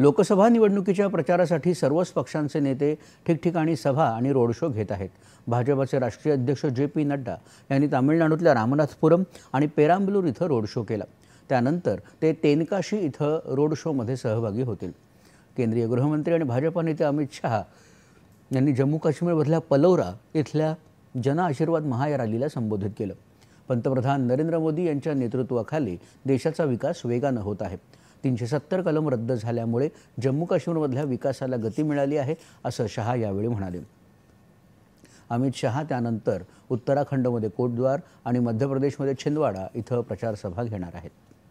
लोकसभा निवडणुकीच्या प्रचारासाठी सर्वच पक्षांचे नेते ठिकठिकाणी सभा आणि रोड शो घेत आहेत भाजपाचे राष्ट्रीय अध्यक्ष जे पी नड्डा यांनी तामिळनाडूतल्या रामनाथपुरम आणि पेरांबलूर इथं रोड शो केला त्यानंतर ते तेनकाशी इथं रोड शोमध्ये सहभागी होतील केंद्रीय गृहमंत्री आणि भाजपा नेते अमित शहा यांनी जम्मू काश्मीरमधल्या पलौरा इथल्या जनआशीर्वाद महायारालीला संबोधित केलं पंतप्रधान नरेंद्र मोदी यांच्या नेतृत्वाखाली देशाचा विकास वेगानं होत आहे तीनशे सत्तर कलम रद्द झाल्यामुळे जम्मू काश्मीरमधल्या विकासाला गती मिळाली आहे असं शहा यावेळी म्हणाले अमित शहा त्यानंतर उत्तराखंडमध्ये कोटद्वार आणि मध्य प्रदेशमध्ये छिंदवाडा इथं प्रचारसभा घेणार आहेत